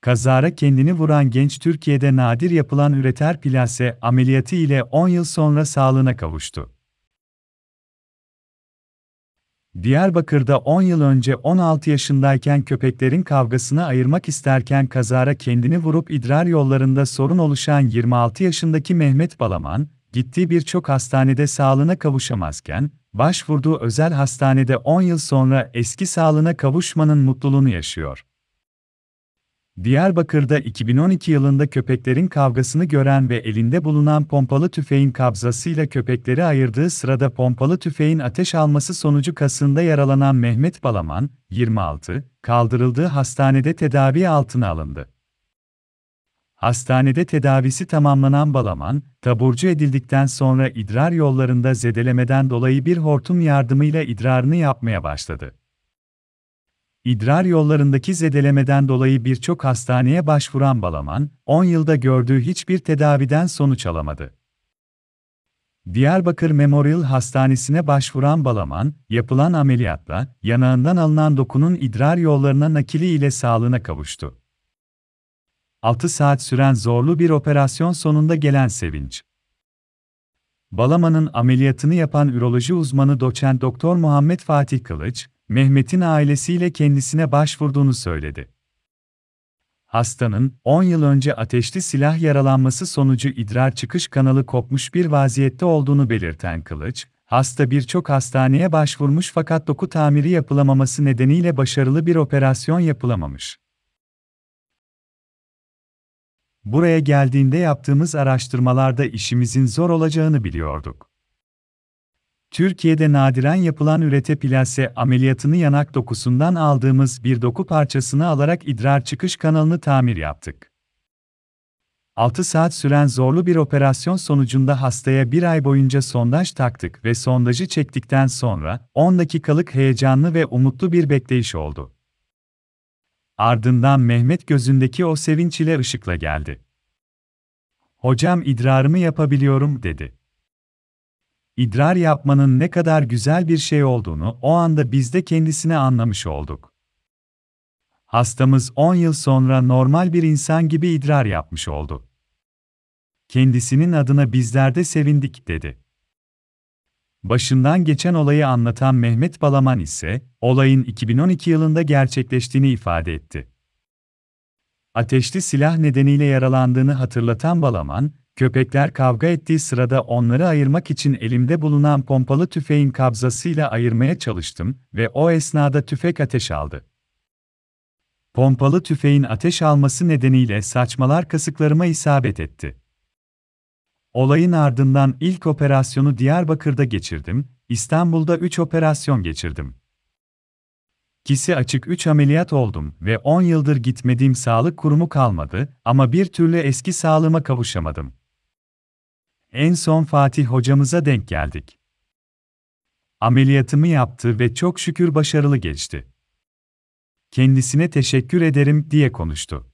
Kazara kendini vuran genç Türkiye'de nadir yapılan üreter plase ameliyatı ile 10 yıl sonra sağlığına kavuştu. Diyarbakır'da 10 yıl önce 16 yaşındayken köpeklerin kavgasını ayırmak isterken kazara kendini vurup idrar yollarında sorun oluşan 26 yaşındaki Mehmet Balaman, gittiği birçok hastanede sağlığına kavuşamazken, başvurduğu özel hastanede 10 yıl sonra eski sağlığına kavuşmanın mutluluğunu yaşıyor. Diyarbakır'da 2012 yılında köpeklerin kavgasını gören ve elinde bulunan pompalı tüfeğin kabzasıyla köpekleri ayırdığı sırada pompalı tüfeğin ateş alması sonucu kasında yaralanan Mehmet Balaman, 26, kaldırıldığı hastanede tedavi altına alındı. Hastanede tedavisi tamamlanan Balaman, taburcu edildikten sonra idrar yollarında zedelemeden dolayı bir hortum yardımıyla idrarını yapmaya başladı. İdrar yollarındaki zedelemeden dolayı birçok hastaneye başvuran Balaman, 10 yılda gördüğü hiçbir tedaviden sonuç alamadı. Diyarbakır Memorial Hastanesi'ne başvuran Balaman, yapılan ameliyatla yanağından alınan dokunun idrar yollarına nakili ile sağlığına kavuştu. 6 saat süren zorlu bir operasyon sonunda gelen sevinç. Balaman'ın ameliyatını yapan üroloji uzmanı doçent doktor Muhammed Fatih Kılıç, Mehmet'in ailesiyle kendisine başvurduğunu söyledi. Hastanın 10 yıl önce ateşli silah yaralanması sonucu idrar çıkış kanalı kopmuş bir vaziyette olduğunu belirten Kılıç, hasta birçok hastaneye başvurmuş fakat doku tamiri yapılamaması nedeniyle başarılı bir operasyon yapılamamış. Buraya geldiğinde yaptığımız araştırmalarda işimizin zor olacağını biliyorduk. Türkiye'de nadiren yapılan üretepilase ameliyatını yanak dokusundan aldığımız bir doku parçasını alarak idrar çıkış kanalını tamir yaptık. 6 saat süren zorlu bir operasyon sonucunda hastaya bir ay boyunca sondaj taktık ve sondajı çektikten sonra 10 dakikalık heyecanlı ve umutlu bir bekleyiş oldu. Ardından Mehmet gözündeki o sevinç ile ışıkla geldi. Hocam idrarımı yapabiliyorum dedi. İdrar yapmanın ne kadar güzel bir şey olduğunu o anda biz de kendisine anlamış olduk. Hastamız 10 yıl sonra normal bir insan gibi idrar yapmış oldu. Kendisinin adına bizler de sevindik dedi. Başından geçen olayı anlatan Mehmet Balaman ise, olayın 2012 yılında gerçekleştiğini ifade etti. Ateşli silah nedeniyle yaralandığını hatırlatan Balaman, Köpekler kavga ettiği sırada onları ayırmak için elimde bulunan pompalı tüfeğin kabzasıyla ayırmaya çalıştım ve o esnada tüfek ateş aldı. Pompalı tüfeğin ateş alması nedeniyle saçmalar kasıklarıma isabet etti. Olayın ardından ilk operasyonu Diyarbakır'da geçirdim, İstanbul'da 3 operasyon geçirdim. Kisi açık 3 ameliyat oldum ve 10 yıldır gitmediğim sağlık kurumu kalmadı ama bir türlü eski sağlığıma kavuşamadım. En son Fatih hocamıza denk geldik. Ameliyatımı yaptı ve çok şükür başarılı geçti. Kendisine teşekkür ederim diye konuştu.